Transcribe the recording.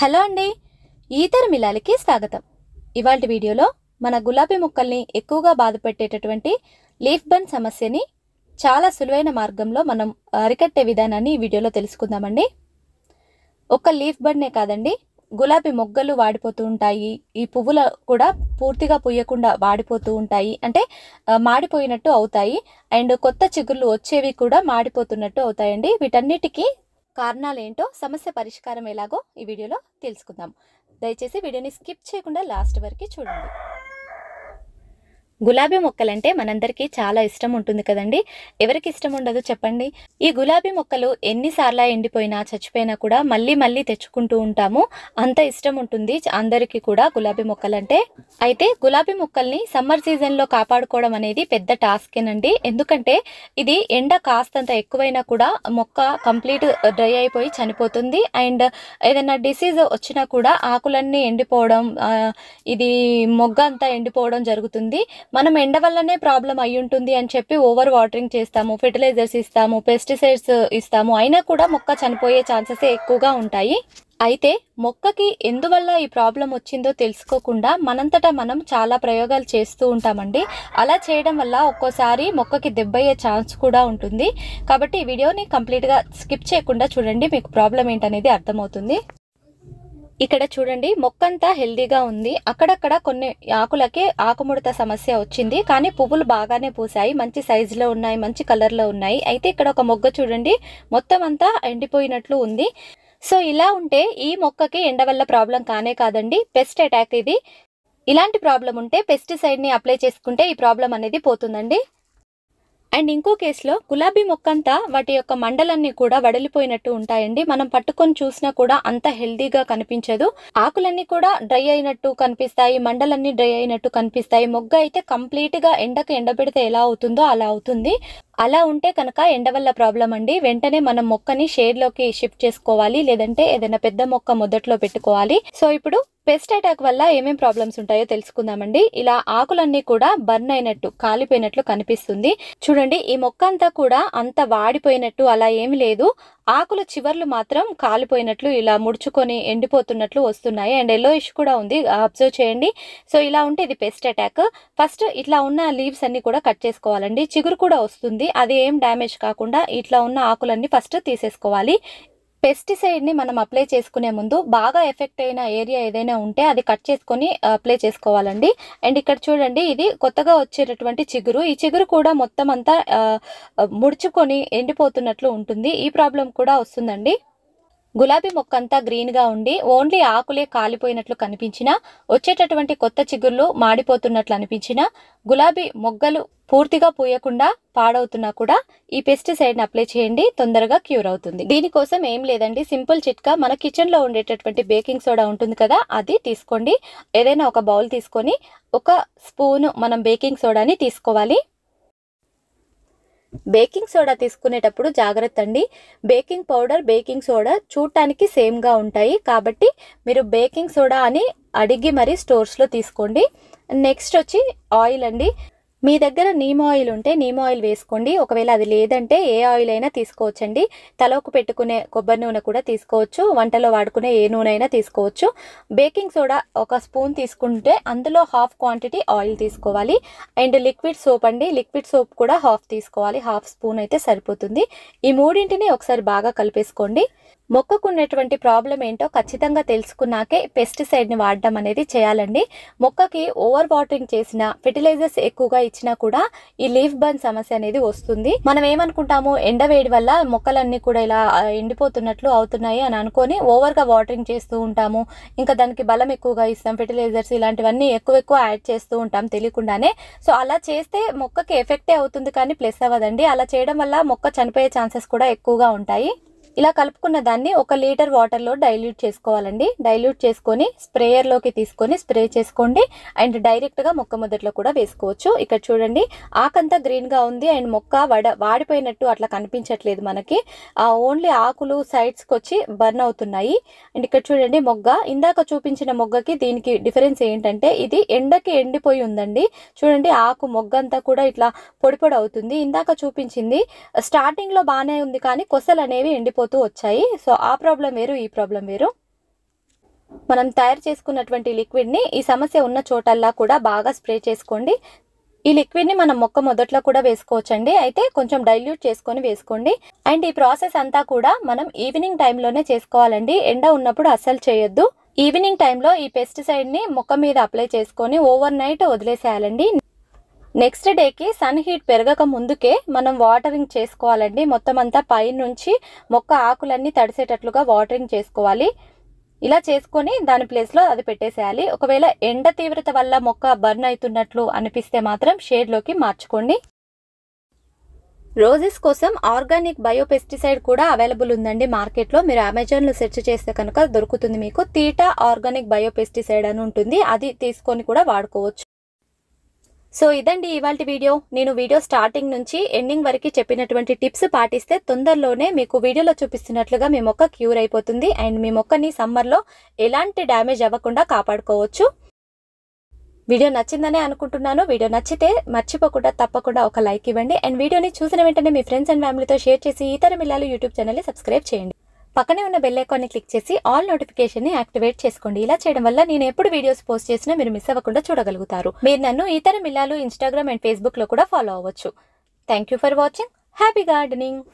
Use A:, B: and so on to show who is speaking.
A: hello అండి ఈతర మిలాలకి స్వాగతం ఇవాళ వీడియోలో మన గులాబీ మొక్కల్ని ఎక్కువగా బాధపెట్టేటటువంటి లీఫ్ బన్ సమస్యని చాలా సులువైన మార్గంలో మనం అరికట్టే విధానాన్ని ఈ వీడియోలో తెలుసుకుందామండి ఒక్క లీఫ్ బన్నే కాదండి గులాబీ మొగ్గలు వాడిపోతూ ఉంటాయి ఈ పువ్వులు కూడా పూర్తిగా పుయ్యకుండా వాడిపోతూ ఉంటాయి అంటే మాడిపోయినట్టు అవుతాయి అండ్ కొత్త చిగుళ్ళు వచ్చేవి కూడా మాడిపోతున్నట్టు అవుతాయండి వీటన్నిటికీ కారణాలు ఏంటో సమస్య పరిష్కారం ఎలాగో ఈ వీడియోలో తెలుసుకుందాం దయచేసి వీడియోని స్కిప్ చేయకుండా లాస్ట్ వరకు చూడండి గులాబీ మొక్కలంటే మనందరికీ చాలా ఇష్టం ఉంటుంది కదండి ఎవరికి ఇష్టం ఉండదు చెప్పండి ఈ గులాబీ మొక్కలు ఎన్నిసార్లు ఎండిపోయినా చచ్చిపోయినా కూడా మళ్ళీ మళ్ళీ తెచ్చుకుంటూ ఉంటాము అంత ఇష్టం ఉంటుంది అందరికీ కూడా గులాబీ మొక్కలంటే అయితే గులాబీ మొక్కల్ని సమ్మర్ సీజన్లో కాపాడుకోవడం అనేది పెద్ద టాస్కేనండి ఎందుకంటే ఇది ఎండ కాస్తంత ఎక్కువైనా కూడా మొక్క కంప్లీట్ డ్రై అయిపోయి చనిపోతుంది అండ్ ఏదైనా డిసీజ్ వచ్చినా కూడా ఆకులన్నీ ఎండిపోవడం ఇది మొగ్గ అంతా ఎండిపోవడం జరుగుతుంది మనం ఎండ వల్లనే ప్రాబ్లం అయి ఉంటుంది అని చెప్పి ఓవర్ వాటరింగ్ చేస్తాము ఫెర్టిలైజర్స్ ఇస్తాము పెస్టిసైడ్స్ ఇస్తాము అయినా కూడా మొక్క చనిపోయే ఛాన్సెస్ ఎక్కువగా ఉంటాయి అయితే మొక్కకి ఎందువల్ల ఈ ప్రాబ్లం వచ్చిందో తెలుసుకోకుండా మనంతటా మనం చాలా ప్రయోగాలు చేస్తూ ఉంటామండి అలా చేయడం వల్ల ఒక్కోసారి మొక్కకి దెబ్బయ్యే ఛాన్స్ కూడా ఉంటుంది కాబట్టి ఈ వీడియోని కంప్లీట్గా స్కిప్ చేయకుండా చూడండి మీకు ప్రాబ్లం ఏంటనేది అర్థమవుతుంది ఇక్కడ చూడండి మొక్కంతా హెల్దీగా ఉంది అక్కడక్కడ కొన్ని ఆకులకే ఆకుముడత సమస్య వచ్చింది కానీ పువ్వులు బాగానే పూసాయి మంచి సైజులో ఉన్నాయి మంచి కలర్లో ఉన్నాయి అయితే ఇక్కడ ఒక మొగ్గ చూడండి మొత్తం అంతా ఎండిపోయినట్లు ఉంది సో ఇలా ఉంటే ఈ మొక్కకి ఎండ వల్ల ప్రాబ్లం కానే కాదండి పెస్ట్ అటాక్ ఇది ఇలాంటి ప్రాబ్లం ఉంటే పెస్టిసైడ్ని అప్లై చేసుకుంటే ఈ ప్రాబ్లం అనేది పోతుందండి అండ్ ఇంకో కేసులో గులాబీ మొక్కంతా వాటి యొక్క మండలన్నీ కూడా వడలిపోయినట్టు ఉంటాయండి మనం పట్టుకొని చూసినా కూడా అంత హెల్దీగా కనిపించదు ఆకులన్నీ కూడా డ్రై అయినట్టు కనిపిస్తాయి మండలన్నీ డ్రై అయినట్టు కనిపిస్తాయి మొగ్గ అయితే కంప్లీట్ గా ఎండకు ఎండబెడితే ఎలా అవుతుందో అలా అవుతుంది అలా ఉంటే కనుక ఎండ వల్ల ప్రాబ్లం అండి వెంటనే మనం మొక్కని షేడ్ లోకి షిఫ్ట్ చేసుకోవాలి లేదంటే ఏదైనా పెద్ద మొక్క మొదట్లో పెట్టుకోవాలి సో ఇప్పుడు పెస్ట్ అటాక్ వల్ల ఏమేం ప్రాబ్లమ్స్ ఉంటాయో తెలుసుకుందామండి ఇలా ఆకులన్నీ కూడా బర్న్ అయినట్టు కాలిపోయినట్లు కనిపిస్తుంది చూడండి ఈ మొక్క అంతా కూడా అంత వాడిపోయినట్టు అలా ఏమి లేదు ఆకుల చివర్లు మాత్రం కాలిపోయినట్లు ఇలా ముడుచుకొని ఎండిపోతున్నట్లు వస్తున్నాయి అండ్ ఎల్లో ఇష్యూ కూడా ఉంది అబ్జర్వ్ చేయండి సో ఇలా ఉంటే ఇది పెస్ట్ అటాక్ ఫస్ట్ ఇట్లా ఉన్న లీవ్స్ అన్ని కూడా కట్ చేసుకోవాలండి చిగురు కూడా వస్తుంది అది ఏం డ్యామేజ్ కాకుండా ఇట్లా ఉన్న ఆకులన్నీ ఫస్ట్ తీసేసుకోవాలి పెస్టిసైడ్ని మనం అప్లై చేసుకునే ముందు బాగా ఎఫెక్ట్ అయిన ఏరియా ఏదైనా ఉంటే అది కట్ చేసుకొని అప్లై చేసుకోవాలండి అండ్ ఇక్కడ చూడండి ఇది కొత్తగా వచ్చేటటువంటి చిగురు ఈ చిగురు కూడా మొత్తం అంతా ముడుచుకొని ఎండిపోతున్నట్లు ఉంటుంది ఈ ప్రాబ్లం కూడా వస్తుందండి గులాబీ మొక్కంతా గ్రీన్గా ఉండి ఓన్లీ ఆకులే కాలిపోయినట్లు కనిపించినా వచ్చేటటువంటి కొత్త చిగుర్లు మాడిపోతున్నట్లు అనిపించినా గులాబీ మొగ్గలు పూర్తిగా పూయకుండా పాడవుతున్నా కూడా ఈ పెస్టిసైడ్ని అప్లై చేయండి తొందరగా క్యూర్ అవుతుంది దీనికోసం ఏం లేదండి సింపుల్ చిట్కా మన కిచెన్లో ఉండేటటువంటి బేకింగ్ సోడా ఉంటుంది కదా అది తీసుకోండి ఏదైనా ఒక బౌల్ తీసుకొని ఒక స్పూన్ మనం బేకింగ్ సోడాని తీసుకోవాలి బేకింగ్ సోడా తీసుకునేటప్పుడు జాగ్రత్త అండి బేకింగ్ పౌడర్ బేకింగ్ సోడా చూడటానికి సేమ్గా ఉంటాయి కాబట్టి మీరు బేకింగ్ సోడా అని అడిగి మరి స్టోర్స్లో తీసుకోండి నెక్స్ట్ వచ్చి ఆయిల్ అండి మీ దగ్గర నీమ్ ఆయిల్ ఉంటే నీమ్ ఆయిల్ వేసుకోండి ఒకవేళ అది లేదంటే ఏ ఆయిల్ అయినా తీసుకోవచ్చండి తలోకు పెట్టుకునే కొబ్బరి నూనె కూడా తీసుకోవచ్చు వంటలో వాడుకునే ఏ నూనె అయినా తీసుకోవచ్చు బేకింగ్ సోడా ఒక స్పూన్ తీసుకుంటే అందులో హాఫ్ క్వాంటిటీ ఆయిల్ తీసుకోవాలి అండ్ లిక్విడ్ సోప్ అండి లిక్విడ్ సోప్ కూడా హాఫ్ తీసుకోవాలి హాఫ్ స్పూన్ అయితే సరిపోతుంది ఈ మూడింటిని ఒకసారి బాగా కలిపేసుకోండి మొక్కకున్నటువంటి ప్రాబ్లం ఏంటో ఖచ్చితంగా తెలుసుకున్నాకే పెస్టిసైడ్ని వాడడం అనేది చేయాలండి మొక్కకి ఓవర్ వాటరింగ్ చేసిన ఫెర్టిలైజర్స్ ఎక్కువగా ఇచ్చినా కూడా ఈ లీఫ్ బర్న్ సమస్య అనేది వస్తుంది మనం ఏమనుకుంటాము ఎండ వేడి వల్ల మొక్కలన్నీ కూడా ఇలా ఎండిపోతున్నట్లు అవుతున్నాయి అని అనుకొని ఓవర్గా వాటరింగ్ చేస్తూ ఉంటాము ఇంకా దానికి బలం ఎక్కువగా ఇస్తాం ఫెర్టిలైజర్స్ ఇలాంటివన్నీ ఎక్కువ ఎక్కువ యాడ్ చేస్తూ ఉంటాం తెలియకుండానే సో అలా చేస్తే మొక్కకి ఎఫెక్టే అవుతుంది కానీ ప్లస్ అవ్వదండి అలా చేయడం వల్ల మొక్క చనిపోయే ఛాన్సెస్ కూడా ఎక్కువగా ఉంటాయి ఇలా కలుపుకున్న దాన్ని ఒక లీటర్ వాటర్లో డైల్యూట్ చేసుకోవాలండి డైల్యూట్ చేసుకొని స్ప్రేయర్లోకి తీసుకొని స్ప్రే చేసుకోండి అండ్ డైరెక్ట్గా మొక్క మొదట్లో కూడా వేసుకోవచ్చు ఇక్కడ చూడండి ఆకంతా గ్రీన్గా ఉంది అండ్ మొక్క వాడిపోయినట్టు అట్లా కనిపించట్లేదు మనకి ఓన్లీ ఆకులు సైడ్స్కి వచ్చి బర్న్ అవుతున్నాయి అండ్ ఇక్కడ చూడండి మొగ్గ ఇందాక చూపించిన మొగ్గకి దీనికి డిఫరెన్స్ ఏంటంటే ఇది ఎండకి ఎండిపోయి ఉందండి చూడండి ఆకు మొగ్గ అంతా కూడా ఇట్లా పొడిపొడి అవుతుంది ఇందాక చూపించింది స్టార్టింగ్లో బాగానే ఉంది కానీ కొసలు అనేవి ఎండిపోతుంది పోతూ వచ్చాయి సో ఆ ప్రాబ్లం వేరు ఈ ప్రాబ్లం వేరు మనం తయారు చేసుకున్నటువంటి లిక్విడ్ని ఈ సమస్య ఉన్న చోటల్లా కూడా బాగా స్ప్రే చేసుకోండి ఈ లిక్విడ్ని మనం మొక్క మొదట్లో కూడా వేసుకోవచ్చండి అయితే కొంచెం డైల్యూట్ చేసుకొని వేసుకోండి అండ్ ఈ ప్రాసెస్ అంతా కూడా మనం ఈవినింగ్ టైంలోనే చేసుకోవాలండి ఎండ ఉన్నప్పుడు అస్సలు చేయొద్దు ఈవినింగ్ టైంలో ఈ పెస్టిసైడ్ని మొక్క మీద అప్లై చేసుకొని ఓవర్ నైట్ వదిలేసేయాలండి నెక్స్ట్ డేకి సన్ హీట్ పెరగక ముందుకే మనం వాటరింగ్ చేసుకోవాలండి మొత్తం అంతా పైన నుంచి మొక్క ఆకులన్నీ తడిసేటట్లుగా వాటరింగ్ చేసుకోవాలి ఇలా చేసుకొని దాని ప్లేస్లో అది పెట్టేసేయాలి ఒకవేళ ఎండ తీవ్రత వల్ల మొక్క బర్న్ అవుతున్నట్లు అనిపిస్తే మాత్రం షేడ్లోకి మార్చుకోండి రోజెస్ కోసం ఆర్గానిక్ బయో పెస్టిసైడ్ కూడా అవైలబుల్ ఉందండి మార్కెట్లో మీరు అమెజాన్లో సెర్చ్ చేస్తే కనుక దొరుకుతుంది మీకు తీటా ఆర్గానిక్ బయో పెస్టిసైడ్ అని ఉంటుంది అది తీసుకొని కూడా వాడుకోవచ్చు సో ఇదండి ఇవాళ వీడియో నేను వీడియో స్టార్టింగ్ నుంచి ఎండింగ్ వరకు చెప్పినటువంటి టిప్స్ పాటిస్తే తొందరలోనే మీకు వీడియోలో చూపిస్తున్నట్లుగా మీ మొక్క క్యూర్ అయిపోతుంది అండ్ మీ మొక్కని సమ్మర్లో ఎలాంటి డ్యామేజ్ అవ్వకుండా కాపాడుకోవచ్చు వీడియో నచ్చిందనే అనుకుంటున్నాను వీడియో నచ్చితే మర్చిపోకుండా తప్పకుండా ఒక లైక్ ఇవ్వండి అండ్ వీడియోని చూసిన వెంటనే మీ ఫ్రెండ్స్ అండ్ ఫ్యామిలీతో షేర్ చేసి ఇతర మిల్లాలు యూట్యూబ్ ఛానల్ని సబ్స్క్రైబ్ చేయండి పక్కనే ఉన్న బెల్ ఐకాన్ని క్లిక్ చేసి ఆల్ నోటిఫికేషన్ని యాక్టివేట్ చేసుకోండి ఇలా చేయడం వల్ల నేను ఎప్పుడు వీడియోస్ పోస్ట్ చేసినా మీరు మిస్ అవ్వకుండా చూడగలుగుతారు మీరు నన్ను ఇతర మిల్లాలు ఇన్స్టాగ్రామ్ అండ్ ఫేస్బుక్లో కూడా ఫాలో అవ్వచ్చు thank you for watching happy gardening